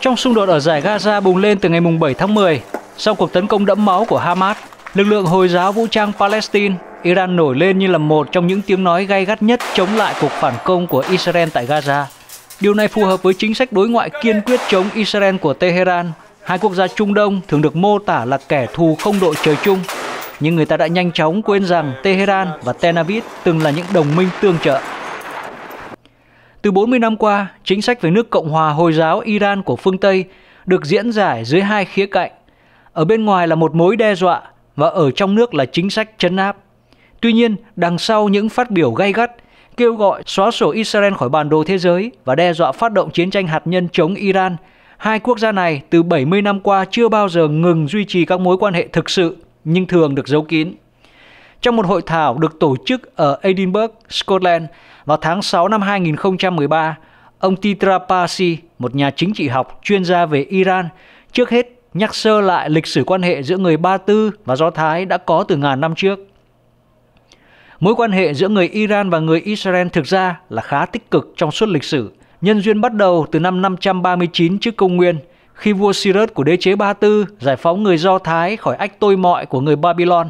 Trong xung đột ở giải Gaza bùng lên từ ngày 7 tháng 10, sau cuộc tấn công đẫm máu của Hamas, lực lượng Hồi giáo vũ trang Palestine, Iran nổi lên như là một trong những tiếng nói gay gắt nhất chống lại cuộc phản công của Israel tại Gaza. Điều này phù hợp với chính sách đối ngoại kiên quyết chống Israel của Tehran. Hai quốc gia Trung Đông thường được mô tả là kẻ thù không đội trời chung, nhưng người ta đã nhanh chóng quên rằng Tehran và Tel Aviv từng là những đồng minh tương trợ. Từ 40 năm qua, chính sách về nước Cộng hòa Hồi giáo Iran của phương Tây được diễn giải dưới hai khía cạnh. Ở bên ngoài là một mối đe dọa và ở trong nước là chính sách chấn áp. Tuy nhiên, đằng sau những phát biểu gay gắt, kêu gọi xóa sổ Israel khỏi bản đồ thế giới và đe dọa phát động chiến tranh hạt nhân chống Iran, hai quốc gia này từ 70 năm qua chưa bao giờ ngừng duy trì các mối quan hệ thực sự nhưng thường được giấu kín. Trong một hội thảo được tổ chức ở Edinburgh, Scotland, vào tháng 6 năm 2013, ông Titrapasi, một nhà chính trị học chuyên gia về Iran, trước hết nhắc sơ lại lịch sử quan hệ giữa người Ba Tư và Do Thái đã có từ ngàn năm trước. Mối quan hệ giữa người Iran và người Israel thực ra là khá tích cực trong suốt lịch sử. Nhân duyên bắt đầu từ năm 539 trước công nguyên, khi vua Cyrus của đế chế Ba Tư giải phóng người Do Thái khỏi ách tôi mọi của người Babylon.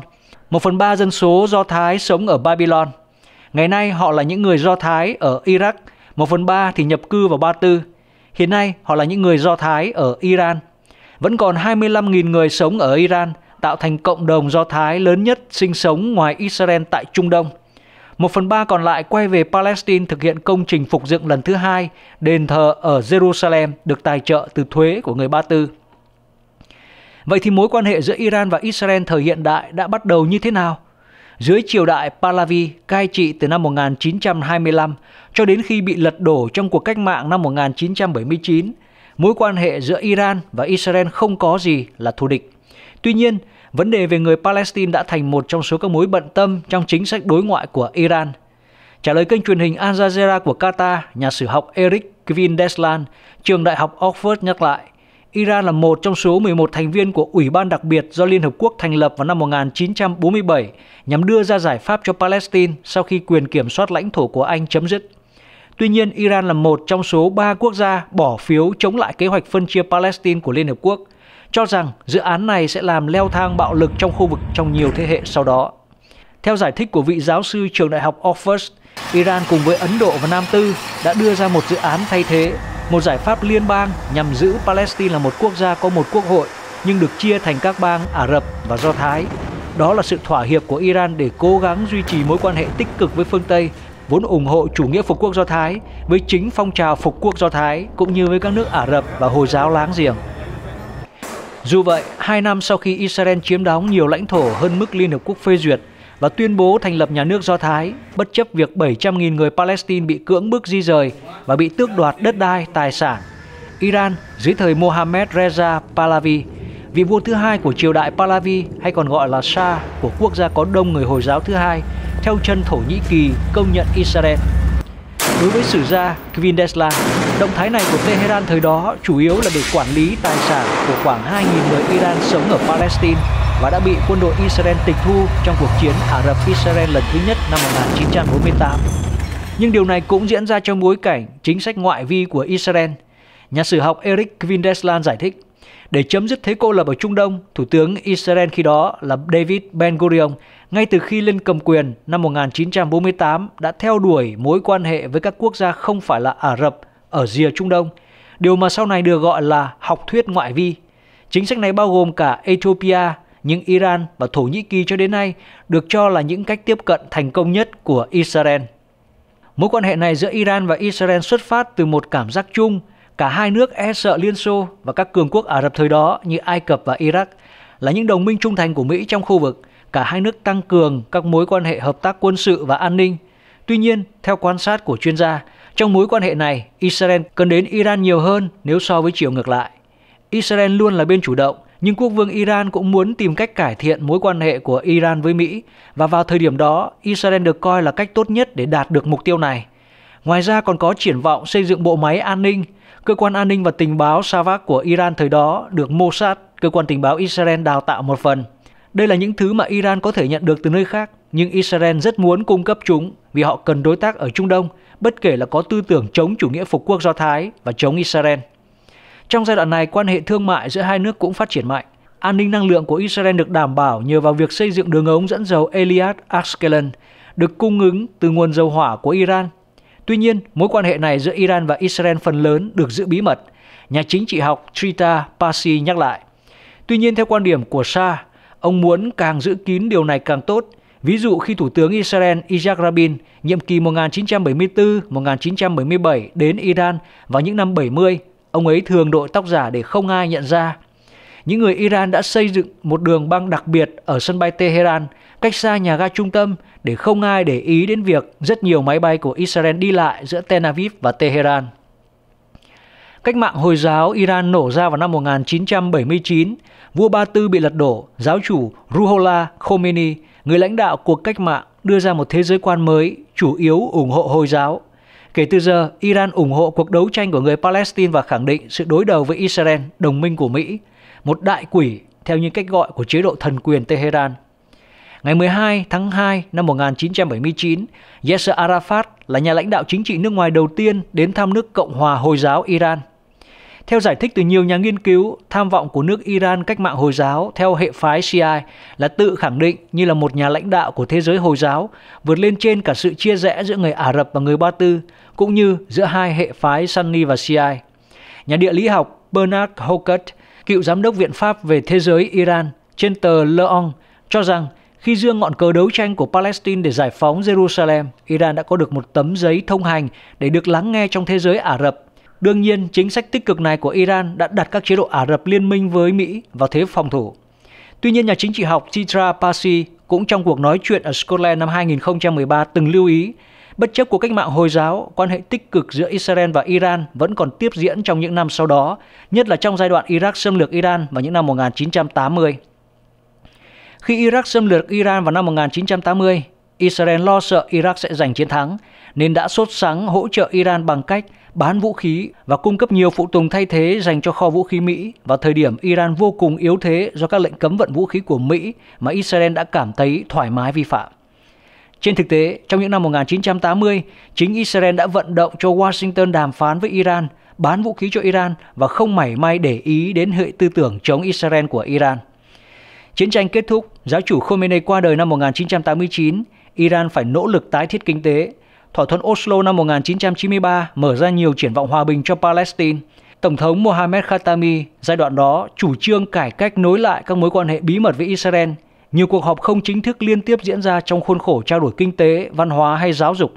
Một phần ba dân số Do Thái sống ở Babylon Ngày nay họ là những người Do Thái ở Iraq, 1 phần 3 thì nhập cư vào Ba Tư. Hiện nay họ là những người Do Thái ở Iran. Vẫn còn 25.000 người sống ở Iran, tạo thành cộng đồng Do Thái lớn nhất sinh sống ngoài Israel tại Trung Đông. 1 phần 3 còn lại quay về Palestine thực hiện công trình phục dựng lần thứ hai đền thờ ở Jerusalem được tài trợ từ thuế của người Ba Tư. Vậy thì mối quan hệ giữa Iran và Israel thời hiện đại đã bắt đầu như thế nào? dưới triều đại Pahlavi cai trị từ năm 1925 cho đến khi bị lật đổ trong cuộc cách mạng năm 1979, mối quan hệ giữa Iran và Israel không có gì là thù địch. Tuy nhiên, vấn đề về người Palestine đã thành một trong số các mối bận tâm trong chính sách đối ngoại của Iran. Trả lời kênh truyền hình Al Jazeera của Qatar, nhà sử học Eric Kvindeslan, trường đại học Oxford nhắc lại – Iran là một trong số 11 thành viên của Ủy ban đặc biệt do Liên Hợp Quốc thành lập vào năm 1947 nhằm đưa ra giải pháp cho Palestine sau khi quyền kiểm soát lãnh thổ của Anh chấm dứt. Tuy nhiên, Iran là một trong số 3 quốc gia bỏ phiếu chống lại kế hoạch phân chia Palestine của Liên Hợp Quốc, cho rằng dự án này sẽ làm leo thang bạo lực trong khu vực trong nhiều thế hệ sau đó. Theo giải thích của vị giáo sư trường đại học Oxford, Iran cùng với Ấn Độ và Nam Tư đã đưa ra một dự án thay thế một giải pháp liên bang nhằm giữ Palestine là một quốc gia có một quốc hội nhưng được chia thành các bang Ả Rập và Do Thái. Đó là sự thỏa hiệp của Iran để cố gắng duy trì mối quan hệ tích cực với phương Tây vốn ủng hộ chủ nghĩa phục quốc Do Thái với chính phong trào phục quốc Do Thái cũng như với các nước Ả Rập và Hồi giáo láng giềng. Dù vậy, hai năm sau khi Israel chiếm đóng nhiều lãnh thổ hơn mức Liên Hợp Quốc phê duyệt và tuyên bố thành lập nhà nước Do Thái, bất chấp việc 700.000 người Palestine bị cưỡng bức di rời và bị tước đoạt đất đai, tài sản. Iran dưới thời Mohammad Reza Pahlavi, vị vua thứ hai của triều đại Pahlavi hay còn gọi là Shah của quốc gia có đông người Hồi giáo thứ hai, theo chân Thổ Nhĩ Kỳ công nhận Israel. Đối với sử gia Kvindesla, động thái này của Tehran thời đó chủ yếu là để quản lý tài sản của khoảng 2.000 người Iran sống ở Palestine và đã bị quân đội Israel tịch thu trong cuộc chiến Ả Rập-Israel lần thứ nhất năm 1948. Nhưng điều này cũng diễn ra trong bối cảnh chính sách ngoại vi của Israel. Nhà sử học Eric Kvindeslan giải thích, để chấm dứt thế cô lập ở Trung Đông, Thủ tướng Israel khi đó là David Ben-Gurion ngay từ khi lên cầm quyền năm 1948 đã theo đuổi mối quan hệ với các quốc gia không phải là Ả Rập ở rìa Trung Đông, điều mà sau này được gọi là học thuyết ngoại vi. Chính sách này bao gồm cả Ethiopia, nhưng Iran và Thổ Nhĩ Kỳ cho đến nay được cho là những cách tiếp cận thành công nhất của Israel. Mối quan hệ này giữa Iran và Israel xuất phát từ một cảm giác chung, cả hai nước e sợ Liên Xô và các cường quốc Ả Rập thời đó như Ai Cập và Iraq là những đồng minh trung thành của Mỹ trong khu vực, cả hai nước tăng cường các mối quan hệ hợp tác quân sự và an ninh. Tuy nhiên, theo quan sát của chuyên gia, trong mối quan hệ này, Israel cần đến Iran nhiều hơn nếu so với chiều ngược lại. Israel luôn là bên chủ động, nhưng quốc vương Iran cũng muốn tìm cách cải thiện mối quan hệ của Iran với Mỹ và vào thời điểm đó, Israel được coi là cách tốt nhất để đạt được mục tiêu này. Ngoài ra còn có triển vọng xây dựng bộ máy an ninh. Cơ quan an ninh và tình báo Savak của Iran thời đó được Mossad, cơ quan tình báo Israel đào tạo một phần. Đây là những thứ mà Iran có thể nhận được từ nơi khác, nhưng Israel rất muốn cung cấp chúng vì họ cần đối tác ở Trung Đông, bất kể là có tư tưởng chống chủ nghĩa phục quốc Do Thái và chống Israel. Trong giai đoạn này, quan hệ thương mại giữa hai nước cũng phát triển mạnh. An ninh năng lượng của Israel được đảm bảo nhờ vào việc xây dựng đường ống dẫn dầu Eliad Ashkelon được cung ứng từ nguồn dầu hỏa của Iran. Tuy nhiên, mối quan hệ này giữa Iran và Israel phần lớn được giữ bí mật, nhà chính trị học Trita Pasi nhắc lại. Tuy nhiên, theo quan điểm của Sa, ông muốn càng giữ kín điều này càng tốt. Ví dụ khi Thủ tướng Israel Isaac Rabin nhiệm kỳ 1974-1977 đến Iran vào những năm 70 Ông ấy thường đội tóc giả để không ai nhận ra. Những người Iran đã xây dựng một đường băng đặc biệt ở sân bay Tehran, cách xa nhà ga trung tâm để không ai để ý đến việc rất nhiều máy bay của Israel đi lại giữa Tel Aviv và Tehran. Cách mạng Hồi giáo Iran nổ ra vào năm 1979, vua Ba Tư bị lật đổ, giáo chủ Ruhollah Khomeini, người lãnh đạo cuộc cách mạng, đưa ra một thế giới quan mới, chủ yếu ủng hộ Hồi giáo. Kể từ giờ, Iran ủng hộ cuộc đấu tranh của người Palestine và khẳng định sự đối đầu với Israel, đồng minh của Mỹ, một đại quỷ theo những cách gọi của chế độ thần quyền Tehran. Ngày 12 tháng 2 năm 1979, Yasser Arafat là nhà lãnh đạo chính trị nước ngoài đầu tiên đến thăm nước Cộng hòa Hồi giáo Iran – theo giải thích từ nhiều nhà nghiên cứu, tham vọng của nước Iran cách mạng Hồi giáo theo hệ phái Shia là tự khẳng định như là một nhà lãnh đạo của thế giới Hồi giáo, vượt lên trên cả sự chia rẽ giữa người Ả Rập và người Ba Tư, cũng như giữa hai hệ phái Sunni và Shia. Nhà địa lý học Bernard Hokert, cựu giám đốc Viện Pháp về Thế giới Iran, trên tờ Le Monde cho rằng khi dương ngọn cờ đấu tranh của Palestine để giải phóng Jerusalem, Iran đã có được một tấm giấy thông hành để được lắng nghe trong thế giới Ả Rập Đương nhiên, chính sách tích cực này của Iran đã đặt các chế độ Ả Rập liên minh với Mỹ vào thế phòng thủ. Tuy nhiên, nhà chính trị học Chitra Pasi cũng trong cuộc nói chuyện ở Scotland năm 2013 từng lưu ý, bất chấp cuộc cách mạng Hồi giáo, quan hệ tích cực giữa Israel và Iran vẫn còn tiếp diễn trong những năm sau đó, nhất là trong giai đoạn Iraq xâm lược Iran vào những năm 1980. Khi Iraq xâm lược Iran vào năm 1980, Israel lo sợ Iraq sẽ giành chiến thắng nên đã sốt sắng hỗ trợ Iran bằng cách bán vũ khí và cung cấp nhiều phụ tùng thay thế dành cho kho vũ khí Mỹ vào thời điểm Iran vô cùng yếu thế do các lệnh cấm vận vũ khí của Mỹ mà Israel đã cảm thấy thoải mái vi phạm. Trên thực tế, trong những năm 1980, chính Israel đã vận động cho Washington đàm phán với Iran, bán vũ khí cho Iran và không mảy may để ý đến hệ tư tưởng chống Israel của Iran. Chiến tranh kết thúc, giáo chủ Khomeini qua đời năm 1989, Iran phải nỗ lực tái thiết kinh tế. Thỏa thuận Oslo năm 1993 mở ra nhiều triển vọng hòa bình cho Palestine. Tổng thống Mohammed Khatami giai đoạn đó chủ trương cải cách nối lại các mối quan hệ bí mật với Israel. Nhiều cuộc họp không chính thức liên tiếp diễn ra trong khuôn khổ trao đổi kinh tế, văn hóa hay giáo dục.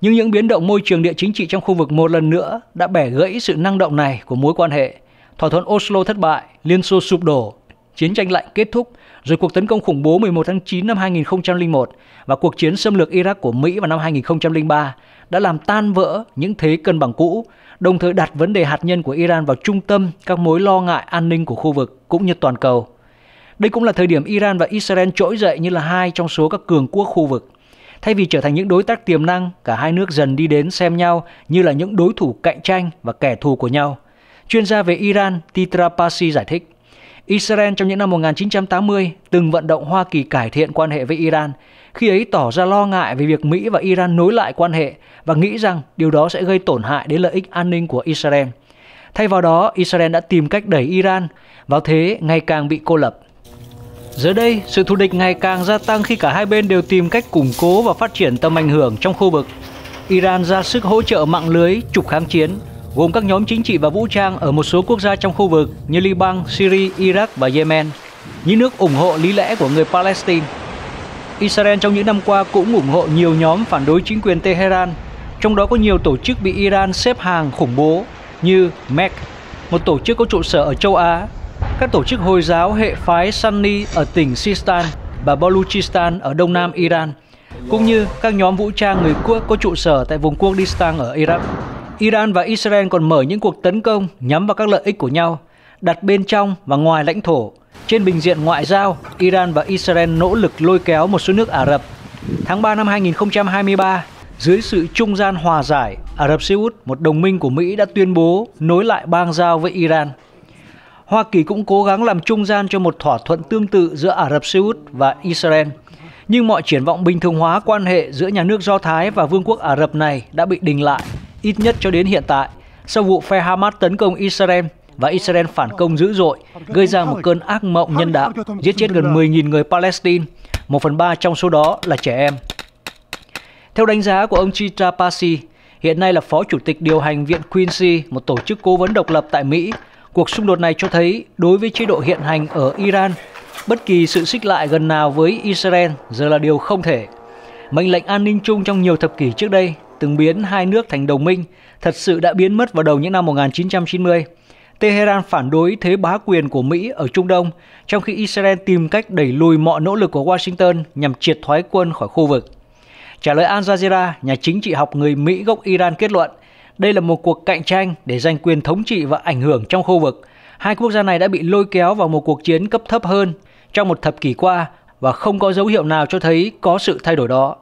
Nhưng những biến động môi trường địa chính trị trong khu vực một lần nữa đã bẻ gãy sự năng động này của mối quan hệ. Thỏa thuận Oslo thất bại, Liên Xô sụp đổ, chiến tranh lạnh kết thúc rồi cuộc tấn công khủng bố 11 tháng 9 năm 2001 và cuộc chiến xâm lược Iraq của Mỹ vào năm 2003 đã làm tan vỡ những thế cân bằng cũ, đồng thời đặt vấn đề hạt nhân của Iran vào trung tâm các mối lo ngại an ninh của khu vực cũng như toàn cầu. Đây cũng là thời điểm Iran và Israel trỗi dậy như là hai trong số các cường quốc khu vực. Thay vì trở thành những đối tác tiềm năng, cả hai nước dần đi đến xem nhau như là những đối thủ cạnh tranh và kẻ thù của nhau. Chuyên gia về Iran Titra Pasi giải thích. Israel trong những năm 1980 từng vận động Hoa Kỳ cải thiện quan hệ với Iran, khi ấy tỏ ra lo ngại về việc Mỹ và Iran nối lại quan hệ và nghĩ rằng điều đó sẽ gây tổn hại đến lợi ích an ninh của Israel. Thay vào đó, Israel đã tìm cách đẩy Iran vào thế ngày càng bị cô lập. Giờ đây, sự thù địch ngày càng gia tăng khi cả hai bên đều tìm cách củng cố và phát triển tầm ảnh hưởng trong khu vực. Iran ra sức hỗ trợ mạng lưới trục kháng chiến gồm các nhóm chính trị và vũ trang ở một số quốc gia trong khu vực như Liban, Syria, Iraq và Yemen, những nước ủng hộ lý lẽ của người Palestine. Israel trong những năm qua cũng ủng hộ nhiều nhóm phản đối chính quyền Tehran, trong đó có nhiều tổ chức bị Iran xếp hàng khủng bố như MEC, một tổ chức có trụ sở ở châu Á, các tổ chức Hồi giáo hệ phái Sunni ở tỉnh Sistan và Baluchistan ở đông nam Iran, cũng như các nhóm vũ trang người Quốc có trụ sở tại vùng Kurdistan ở Iraq. Iran và Israel còn mở những cuộc tấn công nhắm vào các lợi ích của nhau, đặt bên trong và ngoài lãnh thổ. Trên bình diện ngoại giao, Iran và Israel nỗ lực lôi kéo một số nước Ả Rập. Tháng 3 năm 2023, dưới sự trung gian hòa giải, Ả Rập Xê Út, một đồng minh của Mỹ đã tuyên bố nối lại bang giao với Iran. Hoa Kỳ cũng cố gắng làm trung gian cho một thỏa thuận tương tự giữa Ả Rập Xê Út và Israel. Nhưng mọi triển vọng bình thường hóa quan hệ giữa nhà nước Do Thái và Vương quốc Ả Rập này đã bị đình lại ít nhất cho đến hiện tại, sau vụ phe Hamas tấn công Israel và Israel phản công dữ dội, gây ra một cơn ác mộng nhân đạo, giết chết gần 10.000 người Palestine, một phần ba trong số đó là trẻ em. Theo đánh giá của ông Chitra Chitrapasi, hiện nay là phó chủ tịch điều hành Viện Quincy, một tổ chức cố vấn độc lập tại Mỹ, cuộc xung đột này cho thấy đối với chế độ hiện hành ở Iran, bất kỳ sự xích lại gần nào với Israel giờ là điều không thể. Mệnh lệnh an ninh chung trong nhiều thập kỷ trước đây từng biến hai nước thành đồng minh thật sự đã biến mất vào đầu những năm 1990. Tehran phản đối thế bá quyền của Mỹ ở Trung Đông, trong khi Israel tìm cách đẩy lùi mọi nỗ lực của Washington nhằm triệt thoái quân khỏi khu vực. Trả lời Al Jazeera, nhà chính trị học người Mỹ gốc Iran kết luận, đây là một cuộc cạnh tranh để giành quyền thống trị và ảnh hưởng trong khu vực. Hai quốc gia này đã bị lôi kéo vào một cuộc chiến cấp thấp hơn trong một thập kỷ qua và không có dấu hiệu nào cho thấy có sự thay đổi đó.